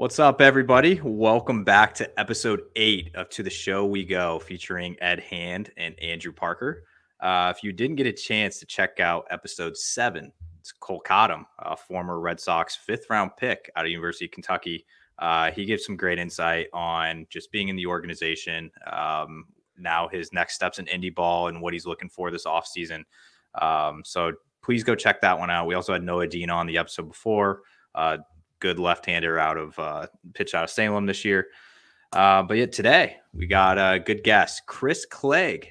What's up, everybody? Welcome back to episode eight of To the Show We Go, featuring Ed Hand and Andrew Parker. Uh, if you didn't get a chance to check out episode seven, it's Cole Cottom, a former Red Sox fifth round pick out of University of Kentucky. Uh, he gives some great insight on just being in the organization, um, now his next steps in indie ball and what he's looking for this offseason. Um, so please go check that one out. We also had Noah Dean on the episode before. Uh, good left-hander out of uh, pitch out of Salem this year. Uh, but yet today we got a good guest, Chris Clegg.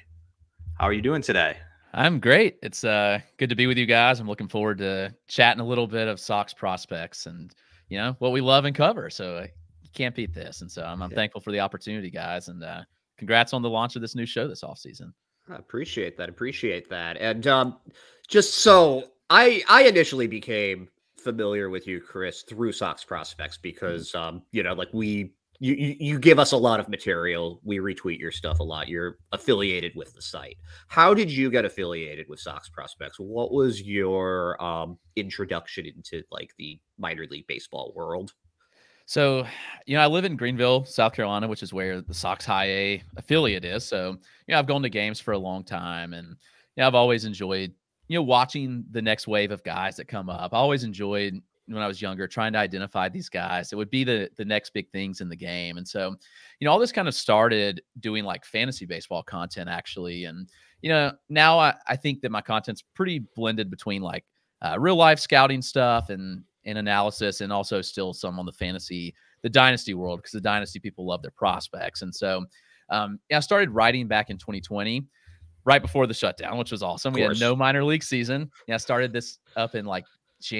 How are you doing today? I'm great. It's uh, good to be with you guys. I'm looking forward to chatting a little bit of Sox prospects and you know what we love and cover. So I uh, can't beat this. And so I'm, I'm yeah. thankful for the opportunity, guys. And uh, congrats on the launch of this new show this off season. I appreciate that. Appreciate that. And um, just so I I initially became familiar with you, Chris, through Sox Prospects mm-hmm. because um, you know, like we you you give us a lot of material. We retweet your stuff a lot. You're affiliated with the site. How did you get affiliated with Sox Prospects? What was your um, introduction into like the minor league baseball world? So, you know, I live in Greenville, South Carolina, which is where the Sox High A affiliate is. So, you know, I've gone to games for a long time, and you know, I've always enjoyed you know, watching the next wave of guys that come up. I always enjoyed when I was younger trying to identify these guys. It would be the the next big things in the game. And so, you know, all this kind of started doing like fantasy baseball content actually. And, you know, now I, I think that my content's pretty blended between like uh, real life scouting stuff and and analysis and also still some on the fantasy, the dynasty world, because the dynasty people love their prospects. And so um, yeah, I started writing back in 2020 right before the shutdown, which was awesome. We had no minor league season. Yeah, I started this up in like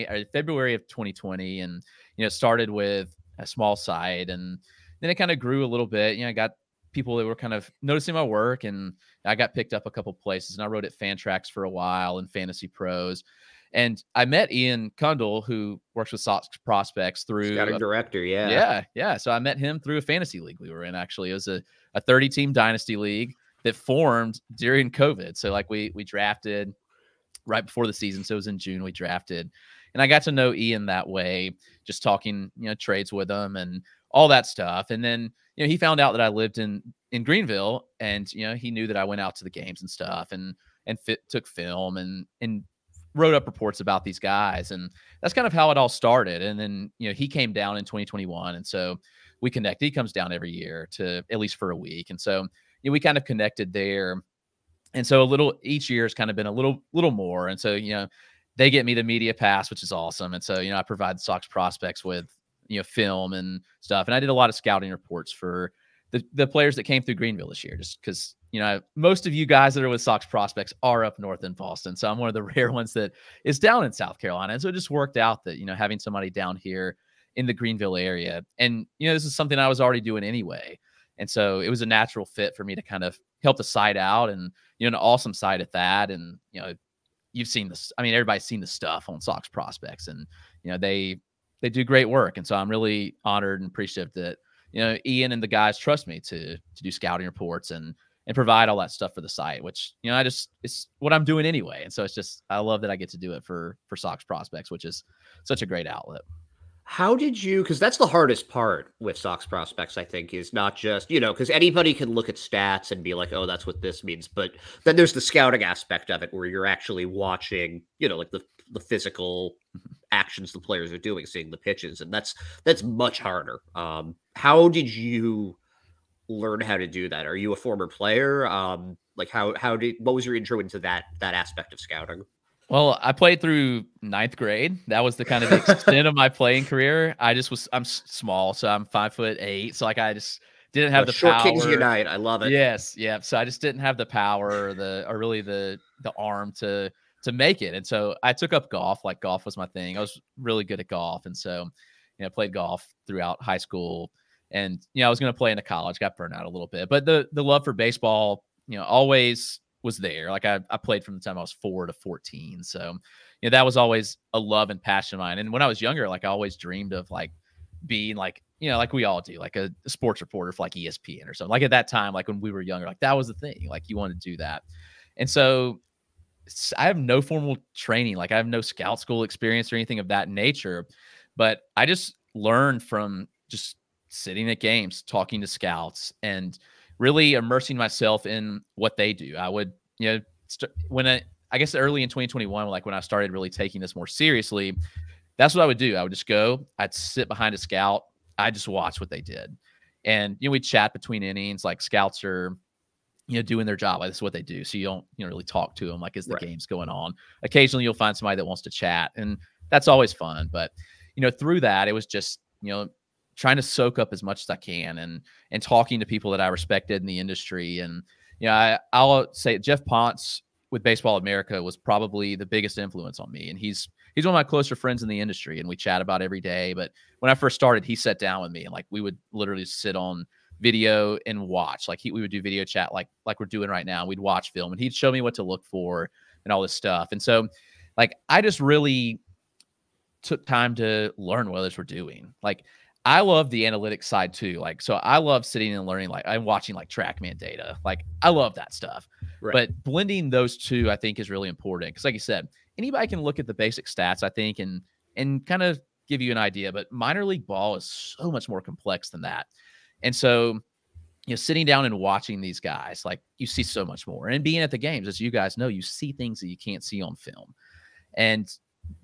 uh, February of 2020, and you know started with a small side, and then it kind of grew a little bit. You know, I got people that were kind of noticing my work, and I got picked up a couple places, and I wrote at Fantrax for a while and Fantasy Pros. And I met Ian Kundle, who works with Sox Prospects through a director. Yeah, yeah, yeah. So I met him through a fantasy league we were in. Actually, it was a a 30 team dynasty league that formed during COVID. So like we we drafted right before the season, so it was in June we drafted, and I got to know Ian that way, just talking you know trades with him and all that stuff. And then you know he found out that I lived in in Greenville, and you know he knew that I went out to the games and stuff, and and fit, took film and and wrote up reports about these guys and that's kind of how it all started and then you know he came down in 2021 and so we connect he comes down every year to at least for a week and so you know, we kind of connected there. And so a little each year has kind of been a little little more. And so, you know, they get me the media pass, which is awesome. And so, you know, I provide Sox prospects with, you know, film and stuff. And I did a lot of scouting reports for the, the players that came through Greenville this year, just because, you know, most of you guys that are with Sox prospects are up north in Boston. So I'm one of the rare ones that is down in South Carolina. And so it just worked out that, you know, having somebody down here in the Greenville area. And, you know, this is something I was already doing anyway. And so it was a natural fit for me to kind of help the site out and, you know, an awesome site at that. And, you know, you've seen this. I mean, everybody's seen the stuff on Sox prospects and, you know, they, they do great work. And so I'm really honored and appreciative that, you know, Ian and the guys trust me to, to do scouting reports and, and provide all that stuff for the site, which, you know, I just, it's what I'm doing anyway. And so it's just, I love that I get to do it for, for Sox prospects, which is such a great outlet. How did you? Because that's the hardest part with Sox prospects, I think, is not just, you know, because anybody can look at stats and be like, oh, that's what this means. But then there's the scouting aspect of it where you're actually watching, you know, like the, the physical mm-hmm. actions the players are doing, seeing the pitches. And that's that's much harder. Um, how did you learn how to do that? Are you a former player? Um, like how how did what was your intro into that that aspect of scouting? Well, I played through ninth grade. That was the kind of extent of my playing career. I just was I'm small, so I'm five foot eight. So like I just didn't have the, the short power. kings unite. I love it. Yes, yeah. So I just didn't have the power, or the or really the the arm to to make it. And so I took up golf. Like golf was my thing. I was really good at golf, and so you know played golf throughout high school. And you know I was going to play into college. Got burned out a little bit, but the the love for baseball, you know, always was there. Like I, I played from the time I was four to 14. So, you know, that was always a love and passion of mine. And when I was younger, like I always dreamed of like being like, you know, like we all do, like a, sports reporter for like ESPN or something. Like at that time, like when we were younger, like that was the thing. Like you wanted to do that. And so I have no formal training. Like I have no scout school experience or anything of that nature. But I just learned from just sitting at games, talking to scouts and really immersing myself in what they do. I would, you know, st- when I, I guess early in 2021, like when I started really taking this more seriously, that's what I would do. I would just go, I'd sit behind a scout, I just watch what they did. And, you know, we chat between innings, like scouts are, you know, doing their job. Like, this is what they do. So you don't, you know, really talk to them like as the right. game's going on. Occasionally you'll find somebody that wants to chat, and that's always fun. But, you know, through that, it was just, you know, trying to soak up as much as I can and and talking to people that I respected in the industry. And you know, I, I'll say Jeff Ponce with Baseball America was probably the biggest influence on me. And he's he's one of my closer friends in the industry and we chat about every day. But when I first started, he sat down with me and like we would literally sit on video and watch. Like he we would do video chat like like we're doing right now. We'd watch film and he'd show me what to look for and all this stuff. And so like I just really took time to learn what others were doing. Like I love the analytics side too. Like, so I love sitting and learning, like I'm watching like TrackMan data. Like I love that stuff. Right. But blending those two, I think is really important. Cause like you said, anybody can look at the basic stats, I think, and, and kind of give you an idea, but minor league ball is so much more complex than that. And so, you know, sitting down and watching these guys, like you see so much more and being at the games, as you guys know, you see things that you can't see on film. And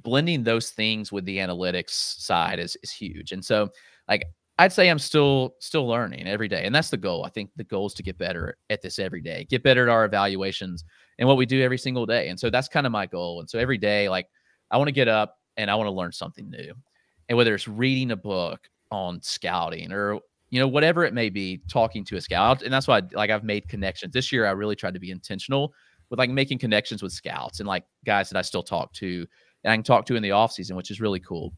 blending those things with the analytics side is is huge. And so like I'd say I'm still still learning every day. And that's the goal. I think the goal is to get better at this every day, get better at our evaluations and what we do every single day. And so that's kind of my goal. And so every day, like I want to get up and I want to learn something new. And whether it's reading a book on scouting or you know whatever it may be talking to a scout and that's why like i've made connections this year i really tried to be intentional with like making connections with scouts and like guys that i still talk to and I can talk to in the off season, which is really cool.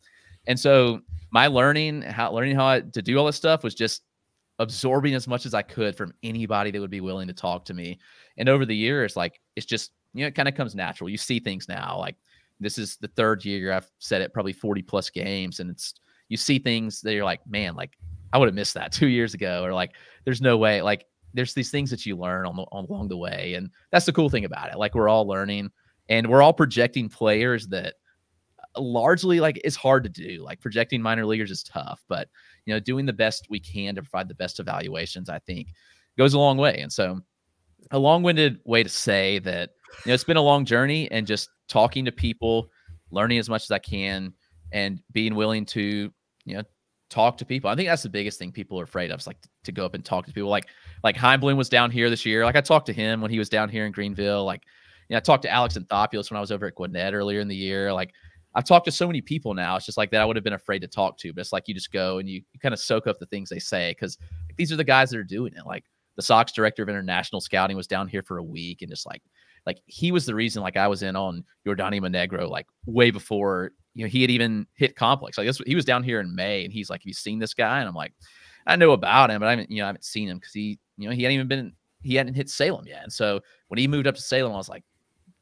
And so my learning, how learning how I, to do all this stuff was just absorbing as much as I could from anybody that would be willing to talk to me. And over the years, like it's just, you know, it kind of comes natural. You see things now. Like this is the third year I've said it probably 40 plus games. And it's you see things that you're like, man, like I would have missed that two years ago, or like there's no way, like there's these things that you learn on the, along the way. And that's the cool thing about it. Like we're all learning and we're all projecting players that uh, largely like it's hard to do. Like projecting minor leaguers is tough, but you know, doing the best we can to provide the best evaluations, I think, goes a long way. And so, a long-winded way to say that you know it's been a long journey, and just talking to people, learning as much as I can, and being willing to you know talk to people. I think that's the biggest thing people are afraid of is like to go up and talk to people. Like like Heinblum was down here this year. Like I talked to him when he was down here in Greenville. Like you know, I talked to Alex Anthopoulos when I was over at Gwinnett earlier in the year. Like I've talked to so many people now. It's just like that I would have been afraid to talk to, but it's like you just go and you, you kind of soak up the things they say because like, these are the guys that are doing it. Like the Sox director of international scouting was down here for a week and just like like he was the reason like I was in on Jordani Monegro like way before you know he had even hit complex. Like this, he was down here in May and he's like, Have you seen this guy? And I'm like, I know about him, but I haven't, you know, I haven't seen him because he, you know, he hadn't even been he hadn't hit Salem yet. And so when he moved up to Salem, I was like,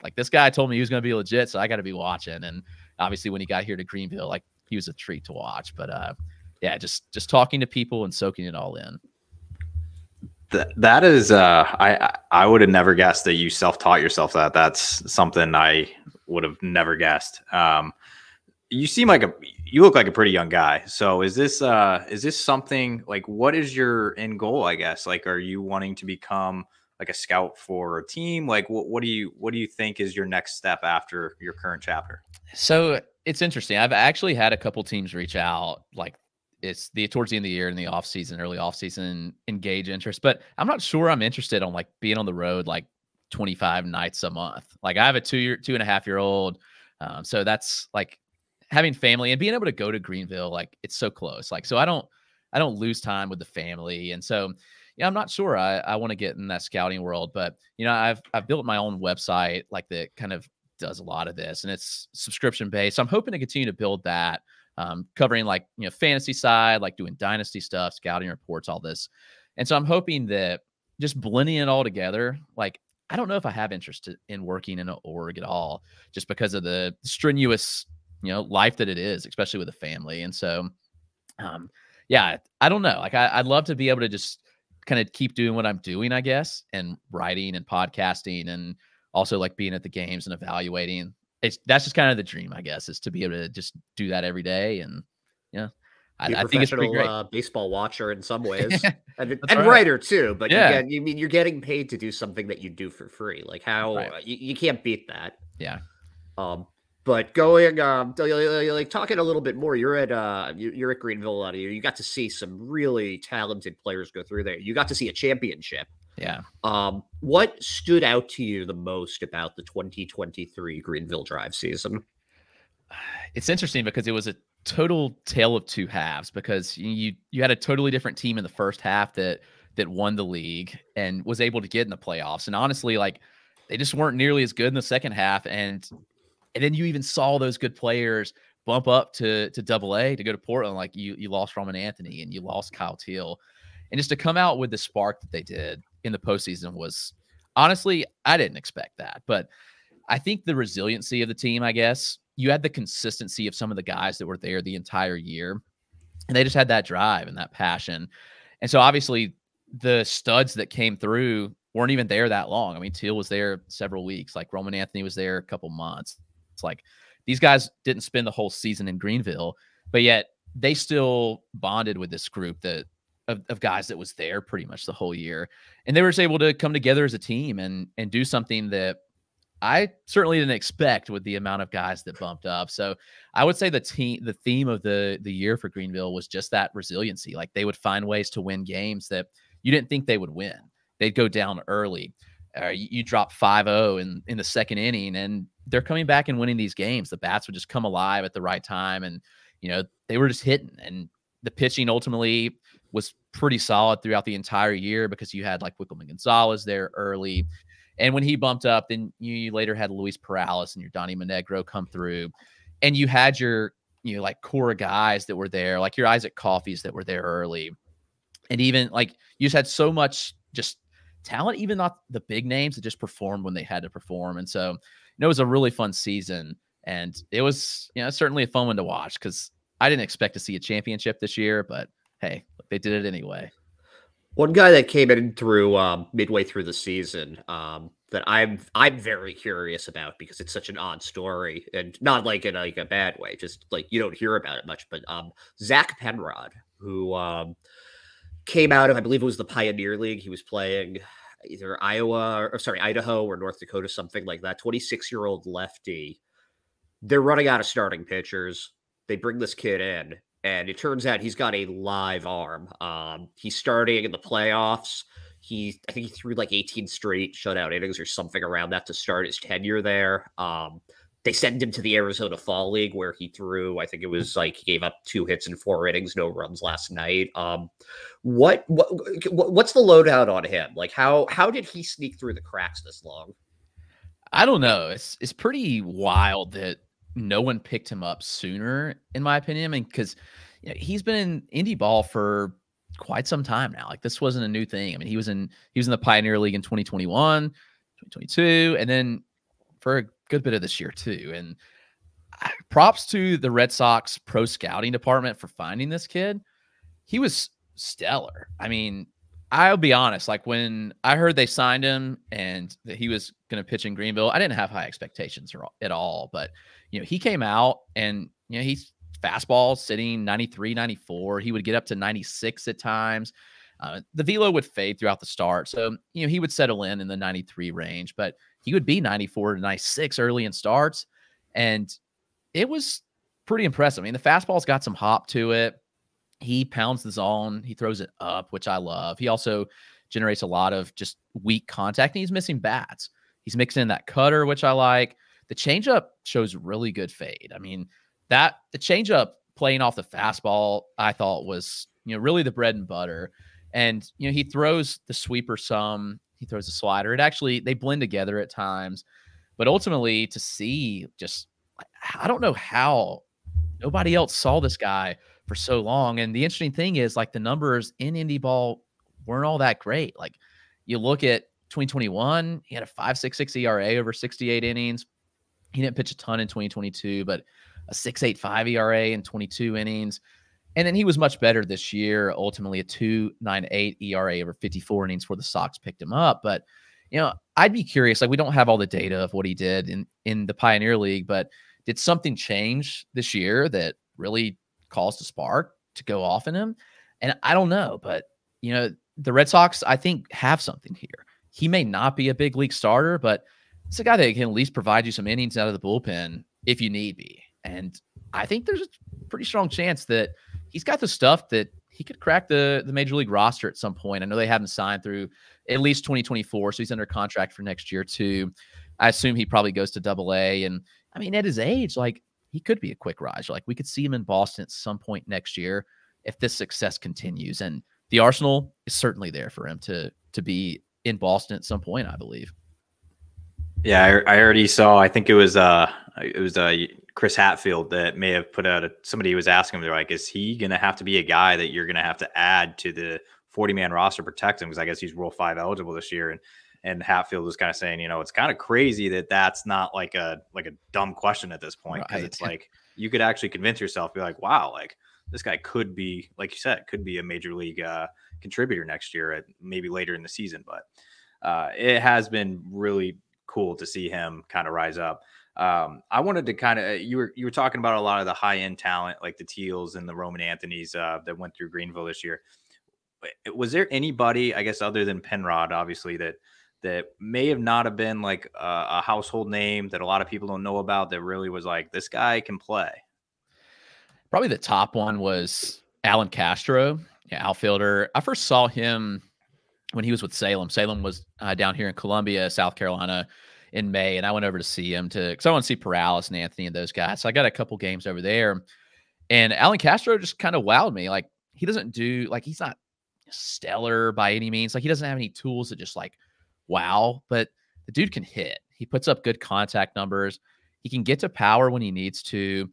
like this guy told me he was going to be legit, so I got to be watching. And obviously, when he got here to Greenville, like he was a treat to watch. But uh, yeah, just just talking to people and soaking it all in. that is, uh, I I would have never guessed that you self taught yourself that. That's something I would have never guessed. Um, you seem like a you look like a pretty young guy. So is this uh is this something like what is your end goal, I guess? Like are you wanting to become like a scout for a team? Like, what, what do you what do you think is your next step after your current chapter? So it's interesting. I've actually had a couple teams reach out, like it's the towards the end of the year in the off season, early off season, engage interest. But I'm not sure I'm interested on like being on the road like 25 nights a month. Like I have a two year, two and a half year old, um, so that's like having family and being able to go to Greenville. Like it's so close. Like so I don't, I don't lose time with the family, and so yeah, I'm not sure I, I want to get in that scouting world, but you know, I've I've built my own website like that kind of does a lot of this and it's subscription based. So I'm hoping to continue to build that, um, covering like you know, fantasy side, like doing dynasty stuff, scouting reports, all this. And so I'm hoping that just blending it all together, like I don't know if I have interest in working in an org at all, just because of the strenuous, you know, life that it is, especially with a family. And so, um, yeah, I don't know. Like I, would love to be able to just kind of keep doing what I'm doing, I guess, and writing and podcasting and also like being at the games and evaluating. It's that's just kind of the dream, I guess, is to be able to just do that every day. And yeah, I, I think it's pretty great. Uh, baseball watcher in some ways and, and right. writer too. But yeah. again, you mean you're getting paid to do something that you do for free. Like how right. you, you can't beat that. Yeah. Um, but going um, like talking a little bit more, you're at uh, you're at Greenville a lot of you. You got to see some really talented players go through there. You got to see a championship. Yeah. Um, what stood out to you the most about the 2023 Greenville Drive season? It's interesting because it was a total tale of two halves because you you had a totally different team in the first half that that won the league and was able to get in the playoffs. And honestly, like they just weren't nearly as good in the second half. And and then you even saw those good players bump up to to double A to go to Portland. Like you you lost Roman Anthony and you lost Kyle Teal. And just to come out with the spark that they did in the postseason was honestly, I didn't expect that. But I think the resiliency of the team, I guess, you had the consistency of some of the guys that were there the entire year. And they just had that drive and that passion. And so obviously the studs that came through weren't even there that long. I mean, Teal was there several weeks, like Roman Anthony was there a couple months. It's like these guys didn't spend the whole season in Greenville, but yet they still bonded with this group that of, of guys that was there pretty much the whole year. And they were just able to come together as a team and and do something that I certainly didn't expect with the amount of guys that bumped up. So I would say the team, the theme of the the year for Greenville was just that resiliency. Like they would find ways to win games that you didn't think they would win. They'd go down early. Uh, you drop 5-0 in, in the second inning and they're coming back and winning these games. The bats would just come alive at the right time. And, you know, they were just hitting. And the pitching ultimately was pretty solid throughout the entire year because you had like Wickelman Gonzalez there early. And when he bumped up, then you later had Luis Perales and your Donnie Monegro come through. And you had your, you know, like core guys that were there, like your Isaac Coffees that were there early. And even like you just had so much just talent, even not the big names that just performed when they had to perform. And so, you know, it was a really fun season. And it was, you know, certainly a fun one to watch because I didn't expect to see a championship this year, but hey, they did it anyway. One guy that came in through um, midway through the season um, that I'm I'm very curious about because it's such an odd story and not like in like a bad way, just like you don't hear about it much. But um, Zach Penrod, who um, came out of, I believe it was the Pioneer League. He was playing either Iowa or sorry, Idaho or North Dakota, something like that. 26 year old lefty. They're running out of starting pitchers. They bring this kid in, and it turns out he's got a live arm. Um, he's starting in the playoffs. He, I think he threw like 18 straight shutout innings or something around that to start his tenure there. Um, they send him to the Arizona Fall League where he threw, I think it was like he gave up two hits and four innings, no runs last night. Um, what, what what's the loadout on him? Like how how did he sneak through the cracks this long? I don't know. It's it's pretty wild that no one picked him up sooner, in my opinion. I mean, because you know, he's been in indie ball for quite some time now. Like this wasn't a new thing. I mean, he was in he was in the Pioneer League in 2021, 2022, and then for a good bit of this year too. And props to the Red Sox pro scouting department for finding this kid. He was stellar. I mean, I'll be honest. Like when I heard they signed him and that he was going to pitch in Greenville, I didn't have high expectations at all. But you know, he came out and you know he's fastball sitting 93, 94. He would get up to 96 at times. Uh, the velo would fade throughout the start, so you know he would settle in in the 93 range. But he would be 94 to 96 early in starts. And it was pretty impressive. I mean, the fastball's got some hop to it. He pounds the zone, he throws it up, which I love. He also generates a lot of just weak contact, and he's missing bats. He's mixing in that cutter, which I like. The changeup shows really good fade. I mean, that the changeup playing off the fastball, I thought was, you know, really the bread and butter. And, you know, he throws the sweeper some he throws a slider. It actually they blend together at times, but ultimately to see just I don't know how nobody else saw this guy for so long. And the interesting thing is like the numbers in indie ball weren't all that great. Like you look at 2021, he had a 5.66 ERA over 68 innings. He didn't pitch a ton in 2022, but a 6.85 ERA in 22 innings. And then he was much better this year, ultimately a 298 ERA over 54 innings for the Sox picked him up. But, you know, I'd be curious, like we don't have all the data of what he did in, in the Pioneer League, but did something change this year that really caused a spark to go off in him? And I don't know, but, you know, the Red Sox, I think, have something here. He may not be a big league starter, but it's a guy that can at least provide you some innings out of the bullpen if you need be. And I think there's a pretty strong chance that – he's got the stuff that he could crack the the major league roster at some point. I know they haven't signed through at least 2024, so he's under contract for next year too. I assume he probably goes to Double A, and I mean at his age, like he could be a quick rise. Like we could see him in Boston at some point next year if this success continues, and the arsenal is certainly there for him to to be in Boston at some point. I believe. Yeah, I, I, already saw. I think it was uh, it was uh, Chris Hatfield that may have put out a, somebody was asking him. They're like, is he going to have to be a guy that you're going to have to add to the 40 man roster protect him? Because I guess he's Rule Five eligible this year. And and Hatfield was kind of saying, you know, it's kind of crazy that that's not like a like a dumb question at this point because right. it's like you could actually convince yourself, be like, wow, like this guy could be, like you said, could be a major league uh, contributor next year at maybe later in the season. But uh, it has been really cool to see him kind of rise up. Um, I wanted to kind of uh, you were you were talking about a lot of the high end talent like the Teals and the Roman Anthony's uh, that went through Greenville this year. Eh, was there anybody, I guess, other than Penrod, obviously that that may have not have been like a, a household name that a lot of people don't know about that really was like this guy can play? Probably the top one was Alan Castro, yeah, outfielder. I first saw him when he was with Salem. Salem was uh, down here in Columbia, South Carolina in May, and I went over to see him to because I want to see Paralis and Anthony and those guys. So I got a couple games over there, and Alan Castro just kind of wowed me. Like he doesn't do like he's not stellar by any means. Like he doesn't have any tools that just like wow, but the dude can hit. He puts up good contact numbers. He can get to power when he needs to,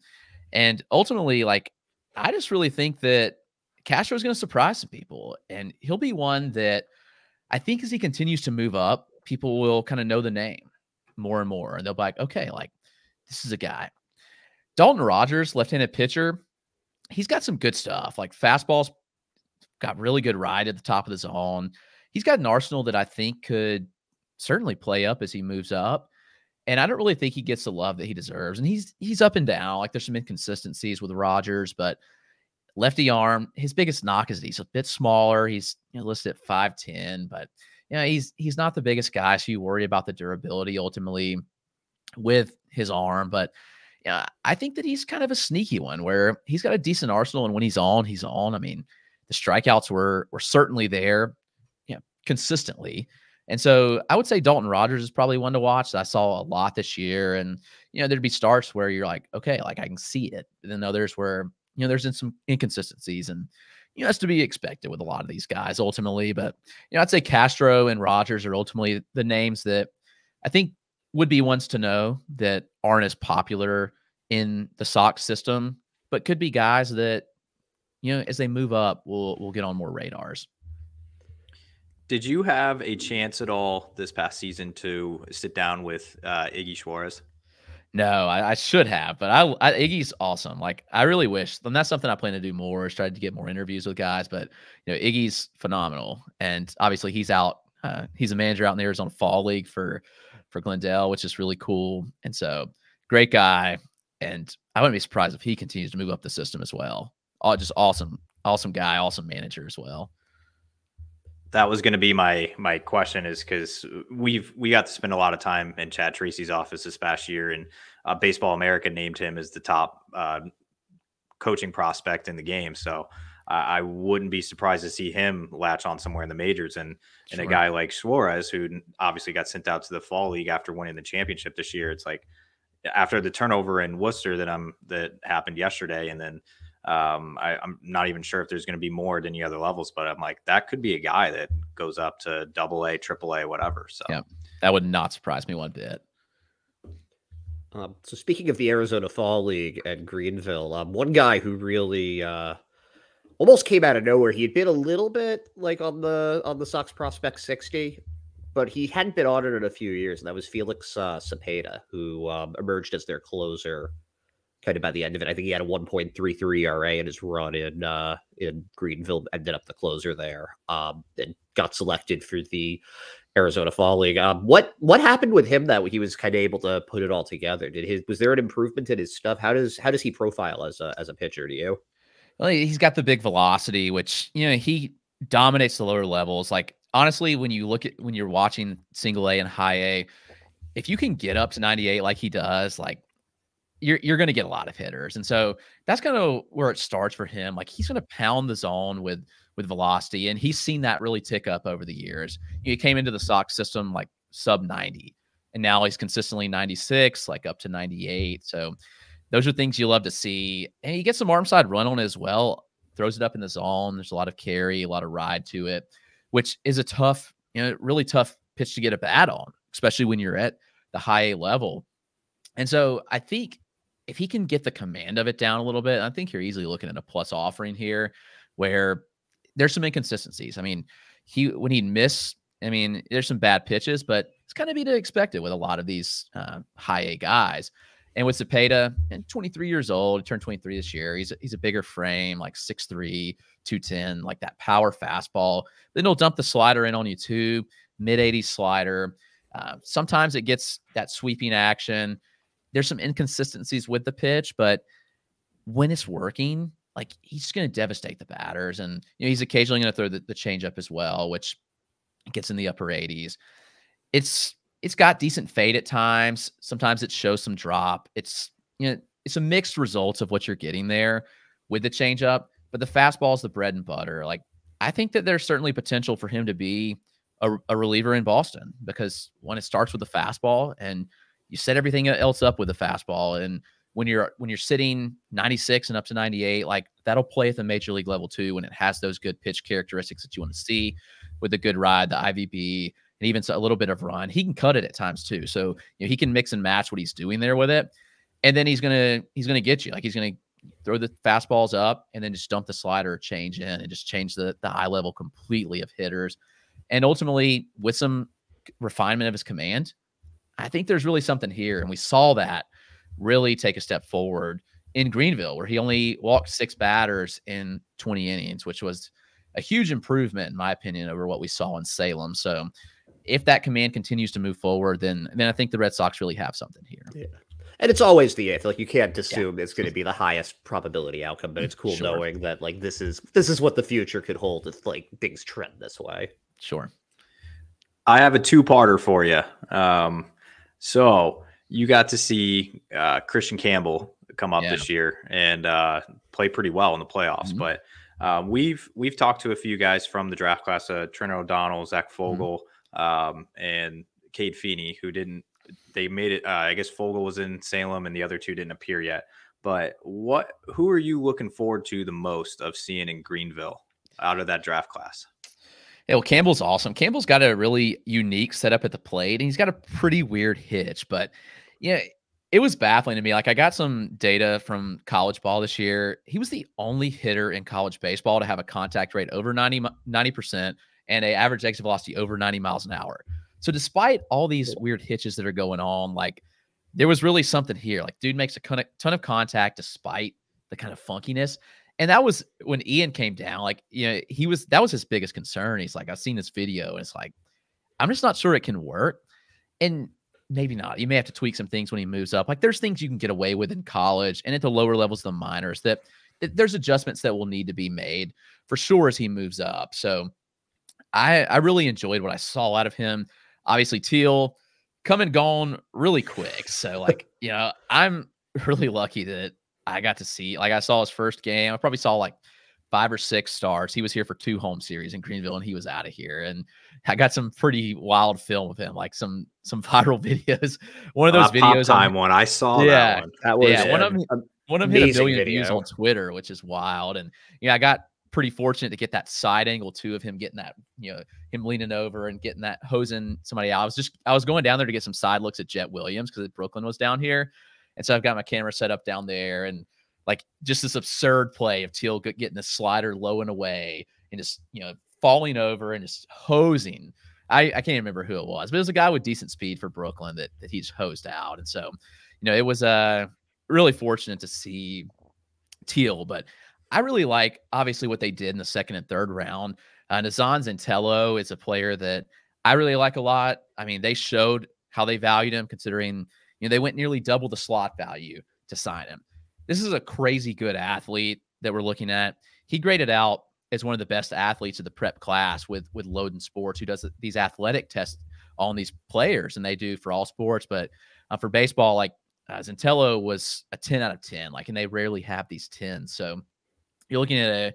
and ultimately, like I just really think that Castro is going to surprise some people, and he'll be one that I think as he continues to move up, people will kind of know the name more and more. And they'll be like, okay, like this is a guy. Dalton Rogers, left-handed pitcher, he's got some good stuff. Like fastballs got really good ride at the top of the zone. He's got an arsenal that I think could certainly play up as he moves up. And I don't really think he gets the love that he deserves. And he's he's up and down. Like there's some inconsistencies with Rogers, but lefty arm, his biggest knock is that he's a bit smaller. He's you know, listed at 5'10, but you know, he's he's not the biggest guy, so you worry about the durability ultimately with his arm. But yeah, I think that he's kind of a sneaky one where he's got a decent arsenal, and when he's on, he's on. I mean, the strikeouts were were certainly there, you know, consistently. And so I would say Dalton Rogers is probably one to watch. I saw a lot this year. And, you know, there'd be starts where you're like, okay, like I can see it. And then others where, you know, there's been some inconsistencies. And you know, that's to be expected with a lot of these guys ultimately. But, you know, I'd say Castro and Rogers are ultimately the names that I think would be ones to know that aren't as popular in the Sox system, but could be guys that, you know, as they move up, will will get on more radars. Did you have a chance at all this past season to sit down with uh, Iggy Suarez? No, I, I, should have, but I, I, Iggy's awesome. Like I really wish, and that's something I plan to do more. Is try to get more interviews with guys, but you know Iggy's phenomenal, and obviously he's out. Uh, he's a manager out in the Arizona Fall League for for Glendale, which is really cool. And so great guy, and I wouldn't be surprised if he continues to move up the system as well. All, just awesome, awesome guy, awesome manager as well that was going to be my my question is because we've we got to spend a lot of time in Chad Tracy's office this past year, and uh, Baseball America named him as the top uh, coaching prospect in the game. So I wouldn't be surprised to see him latch on somewhere in the majors, and and a guy like Suarez, who obviously got sent out to the fall league after winning the championship this year, it's like after the turnover in Worcester that I'm um, that happened yesterday, and then um, I, am not even sure if there's going to be more at any other levels, but I'm like, that could be a guy that goes up to double A, triple A, whatever. So yeah, that would not surprise me one bit. Um, so speaking of the Arizona Fall League at Greenville, um, one guy who really uh, almost came out of nowhere. He had been a little bit like on the on the Sox prospect sixty, but he hadn't been on it in a few years, and that was Felix uh, Cepeda, who um, emerged as their closer kind of by the end of it. I think he had a 1.33 ERA in his run in uh, in Greenville, ended up the closer there, um, and got selected for the Arizona Fall League. Um, what what happened with him that he was kind of able to put it all together? Did his was there an improvement in his stuff? How does how does he profile as a as a pitcher? to you? Well, he's got the big velocity, which you know he dominates the lower levels. Like honestly, when you look at when you're watching single A and high A, if you can get up to 98 like he does, like you're you're going to get a lot of hitters, and so that's kind of where it starts for him. Like he's going to pound the zone with with velocity, and he's seen that really tick up over the years. He came into the Sox system like sub 90, and now he's consistently 96, like up to 98. So those are things you love to see. And he gets some arm side run on it as well. Throws it up in the zone. There's a lot of carry, a lot of ride to it, which is a tough, you know, really tough pitch to get a bat on, especially when you're at the high A level. And so I think if he can get the command of it down a little bit, I think you're easily looking at a plus offering here where there's some inconsistencies. I mean, he when he'd miss, I mean, there's some bad pitches, but it's kind of be to expect it with a lot of these uh, high A guys. And with Cepeda, and eh, 23 years old, he turned 23 this year. He's a, he's a bigger frame, like 6'3, 210, like that power fastball. Then he'll dump the slider in on you too, mid 80s slider. Uh, sometimes it gets that sweeping action. There's some inconsistencies with the pitch, but when it's working, like he's going to devastate the batters. And, you know, he's occasionally going to throw the, the changeup as well, which gets in the upper 80s. It's, it's got decent fade at times. Sometimes it shows some drop. It's, you know, it's a mixed results of what you're getting there with the changeup, but the fastball is the bread and butter. Like, I think that there's certainly potential for him to be a, a reliever in Boston because when it starts with the fastball and you set everything else up with a fastball and when you're when you're sitting 96 and up to 98 like that'll play at the major league level too when it has those good pitch characteristics that you want to see with a good ride the ivb and even a little bit of run he can cut it at times too so you know he can mix and match what he's doing there with it and then he's gonna he's gonna get you like he's gonna throw the fastballs up and then just dump the slider change in and just change the the high level completely of hitters and ultimately with some refinement of his command I think there's really something here. And we saw that really take a step forward in Greenville, where he only walked six batters in 20 innings, which was a huge improvement, in my opinion, over what we saw in Salem. So if that command continues to move forward, then then I think the Red Sox really have something here. Yeah. And it's always the if. Like you can't assume yeah. it's going to be the highest probability outcome, but it's cool sure. knowing that like this is this is what the future could hold if like things trend this way. Sure. I have a two-parter for you. Um, so you got to see uh, Christian Campbell come up yeah. this year and uh, play pretty well in the playoffs. Mm-hmm. But uh, we've we've talked to a few guys from the draft class: uh, Trent O'Donnell, Zach Fogel, mm-hmm. um, and Cade Feeney, who didn't. They made it. Uh, I guess Fogel was in Salem, and the other two didn't appear yet. But what? Who are you looking forward to the most of seeing in Greenville out of that draft class? Yeah, well, Campbell's awesome. Campbell's got a really unique setup at the plate, and he's got a pretty weird hitch. But yeah, it was baffling to me. Like I got some data from college ball this year. He was the only hitter in college baseball to have a contact rate over 90 percent and a average exit velocity over 90 miles an hour. So despite all these weird hitches that are going on, like there was really something here. Like dude makes a ton of contact despite the kind of funkiness and that was when Ian came down. Like, you know, he was that was his biggest concern. He's like, I've seen this video, and it's like, I'm just not sure it can work. And maybe not. You may have to tweak some things when he moves up. Like, there's things you can get away with in college and at the lower levels of the minors that, that there's adjustments that will need to be made for sure as he moves up. So, I I really enjoyed what I saw out of him. Obviously, Teal come and gone really quick. So, like, you know, I'm really lucky that I got to see, like, I saw his first game. I probably saw like five or six stars. He was here for two home series in Greenville, and he was out of here. And I got some pretty wild film with him, like some some viral videos. One of those uh, videos, time on, one I saw. Yeah, that, one. that was yeah, one of them. One of them hit a million video. views on Twitter, which is wild. And yeah, I got pretty fortunate to get that side angle too of him getting that, you know, him leaning over and getting that hosing somebody out. I was just I was going down there to get some side looks at Jet Williams because Brooklyn was down here. And so I've got my camera set up down there and like just this absurd play of Teal getting the slider low and away and just, you know, falling over and just hosing. I, I can't remember who it was, but it was a guy with decent speed for Brooklyn that, that he's hosed out. And so, you know, it was uh, really fortunate to see Teal, but I really like obviously what they did in the second and third round. Uh, Nazan Zantello is a player that I really like a lot. I mean, they showed how they valued him considering – know, they went nearly double the slot value to sign him. This is a crazy good athlete that we're looking at. He graded out as one of the best athletes of the prep class with with Loden Sports, who does these athletic tests on these players, and they do for all sports, but uh, for baseball, like uh, Zentello was a ten out of ten, like, and they rarely have these tens. So you're looking at a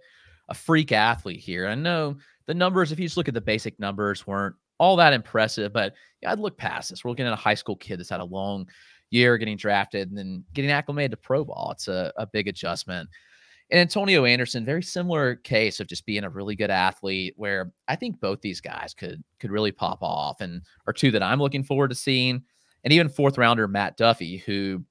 a freak athlete here. I know the numbers, if you just look at the basic numbers, weren't all that impressive. But yeah, I'd look past this. We're looking at a high school kid that's had a long year getting drafted and then getting acclimated to pro ball. It's a, a big adjustment. And Antonio Anderson, very similar case of just being a really good athlete, where I think both these guys could could really pop off and are two that I'm looking forward to seeing. And even fourth rounder Matt Duffy, who,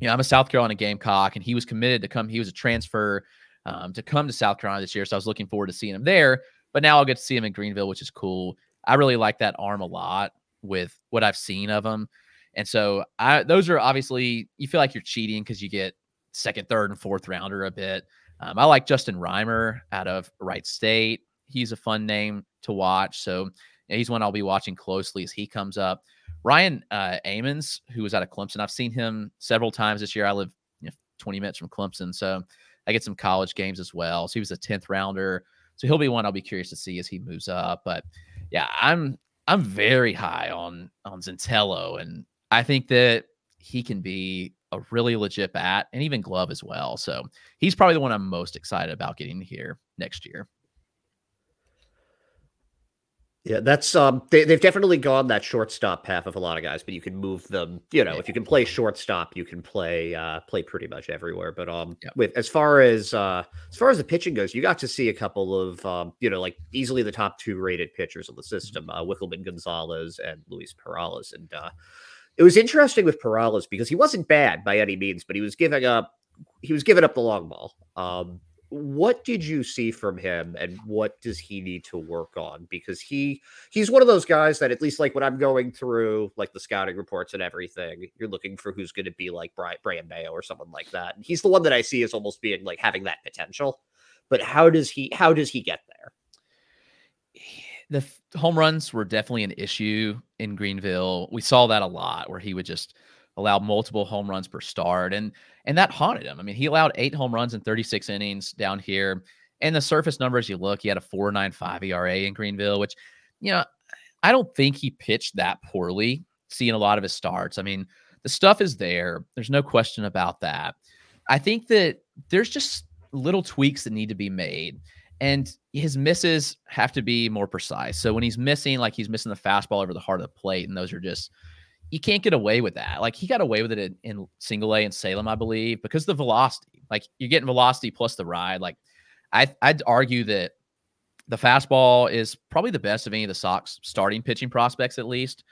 you know, I'm a South Carolina Gamecock, and he was committed to come. He was a transfer um, to come to South Carolina this year, so I was looking forward to seeing him there. But now I'll get to see him in Greenville, which is cool. I really like that arm a lot with what I've seen of him. And so I those are obviously you feel like you're cheating because you get second, third, and fourth rounder a bit. Um, I like Justin Reimer out of Wright State. He's a fun name to watch. So yeah, he's one I'll be watching closely as he comes up. Ryan uh, Amons, who was out of Clemson, I've seen him several times this year. I live you know, 20 minutes from Clemson, so I get some college games as well. So he was a 10th rounder. So he'll be one I'll be curious to see as he moves up. But yeah, I'm I'm very high on on Zentello, and I think that he can be a really legit bat, and even glove as well. So he's probably the one I'm most excited about getting here next year. Yeah, that's um, they, have definitely gone that shortstop path of a lot of guys, but you can move them. You know, if you can play shortstop, you can play uh, play pretty much everywhere. But um, yeah. with as far as uh, as far as the pitching goes, you got to see a couple of um, you know, like easily the top two rated pitchers in the system: uh, Wickelman Gonzalez and Luis Perales. And uh, it was interesting with Perales because he wasn't bad by any means, but he was giving up he was giving up the long ball. Um, what did you see from him and what does he need to work on because he he's one of those guys that at least like when i'm going through like the scouting reports and everything you're looking for who's going to be like brian, mayo or someone like that and he's the one that i see as almost being like having that potential but how does he how does he get there the home runs were definitely an issue in greenville we saw that a lot where he would just allow multiple home runs per start and and that haunted him. I mean, he allowed eight home runs in 36 innings down here. And the surface numbers, you look, he had a 4.95 ERA in Greenville, which, you know, I don't think he pitched that poorly. Seeing a lot of his starts, I mean, the stuff is there. There's no question about that. I think that there's just little tweaks that need to be made. And his misses have to be more precise. So when he's missing, like he's missing the fastball over the heart of the plate, and those are just you can't get away with that. Like he got away with it in, in single A in Salem, I believe, because the velocity. Like you're getting velocity plus the ride. Like I I'd argue that the fastball is probably the best of any of the Sox starting pitching prospects, at least,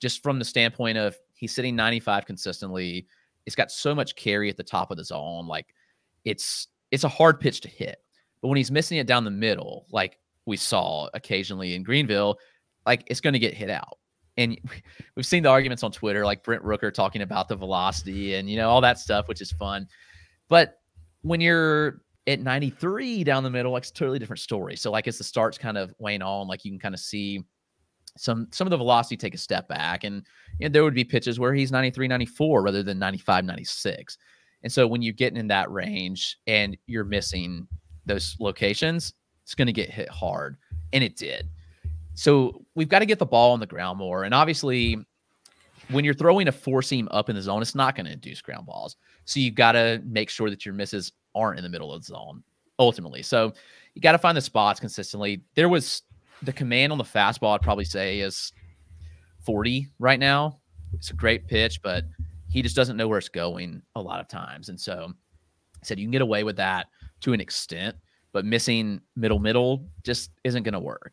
just from the standpoint of he's sitting 95 consistently. It's got so much carry at the top of the zone. Like it's it's a hard pitch to hit. But when he's missing it down the middle, like we saw occasionally in Greenville, like it's going to get hit out and we've seen the arguments on Twitter, like Brent Rooker talking about the velocity and you know all that stuff, which is fun. But when you're at 93 down the middle, like it's totally different story. So like as the starts kind of wane on, like you can kind of see some some of the velocity take a step back, and you know, there would be pitches where he's 93, 94 rather than 95, 96. And so when you're getting in that range and you're missing those locations, it's going to get hit hard, and it did. So we've got to get the ball on the ground more. And obviously, when you're throwing a four seam up in the zone, it's not going to induce ground balls. So you've got to make sure that your misses aren't in the middle of the zone ultimately. So you got to find the spots consistently. There was the command on the fastball, I'd probably say is 40 right now. It's a great pitch, but he just doesn't know where it's going a lot of times. And so I said, you can get away with that to an extent, but missing middle, middle just isn't going to work.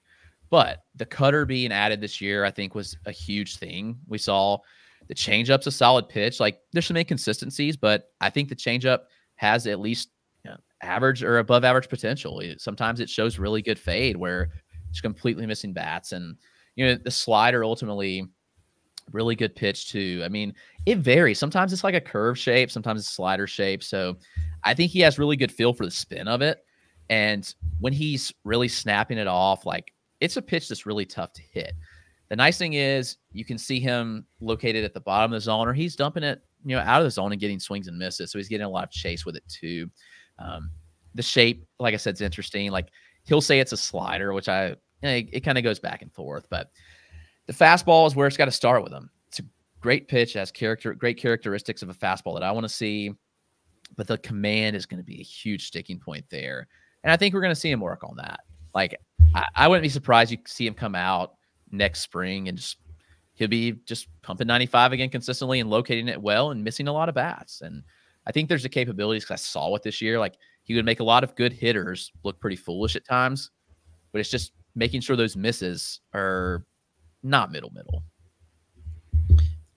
But the cutter being added this year, I think, was a huge thing. We saw the changeup's a solid pitch. Like there's some inconsistencies, but I think the changeup has at least you know, average or above average potential. sometimes it shows really good fade where it's completely missing bats, and you know the slider ultimately really good pitch too. I mean, it varies. Sometimes it's like a curve shape, sometimes it's slider shape. So I think he has really good feel for the spin of it. And when he's really snapping it off, like it's a pitch that's really tough to hit. The nice thing is you can see him located at the bottom of the zone, or he's dumping it, you know, out of the zone and getting swings and misses. So he's getting a lot of chase with it too. Um, the shape, like I said, is interesting. Like he'll say it's a slider, which I you eh, know, it, it kind of goes back and forth, but the fastball is where it's got to start with him. It's a great pitch, has character, great characteristics of a fastball that I want to see, but the command is going to be a huge sticking point there, and I think we're going to see him work on that. Like I, I wouldn't be surprised you see him come out next spring and just he'll be just pumping 95 again consistently and locating it well and missing a lot of bats. And I think there's the capabilities because I saw it this year. Like he would make a lot of good hitters look pretty foolish at times, but it's just making sure those misses are not middle middle.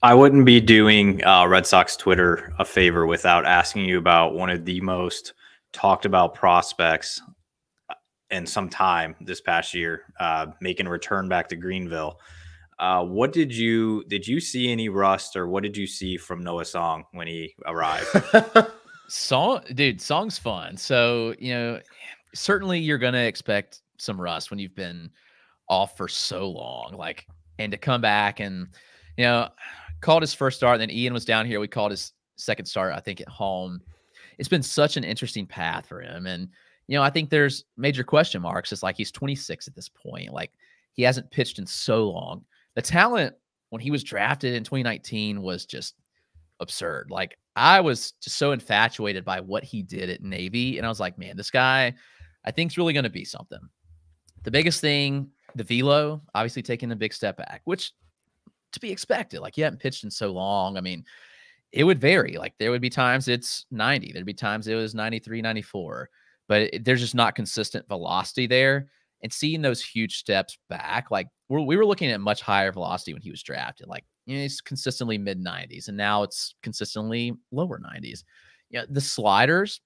I wouldn't be doing uh, Red Sox Twitter a favor without asking you about one of the most talked about prospects and some time this past year, uh, making a return back to Greenville. Uh, what did you did you see any rust or what did you see from Noah Song when he arrived? Song, dude, Song's fun. So you know, certainly you're gonna expect some rust when you've been off for so long. Like, and to come back and you know, called his first start. Then Ian was down here. We called his second start, I think, at home. It's been such an interesting path for him, and you know, I think there's major question marks. It's like he's 26 at this point. Like he hasn't pitched in so long. The talent when he was drafted in 2019 was just absurd. Like I was just so infatuated by what he did at Navy. And I was like, man, this guy, I think is really going to be something. The biggest thing, the velo, obviously taking a big step back, which to be expected. Like you haven't pitched in so long. I mean, it would vary. Like there would be times it's 90. There'd be times it was 93, 94 but it, there's just not consistent velocity there. And seeing those huge steps back, like we're, we were looking at much higher velocity when he was drafted, like you know, it's consistently mid 90s, and now it's consistently lower 90s. You know, the sliders,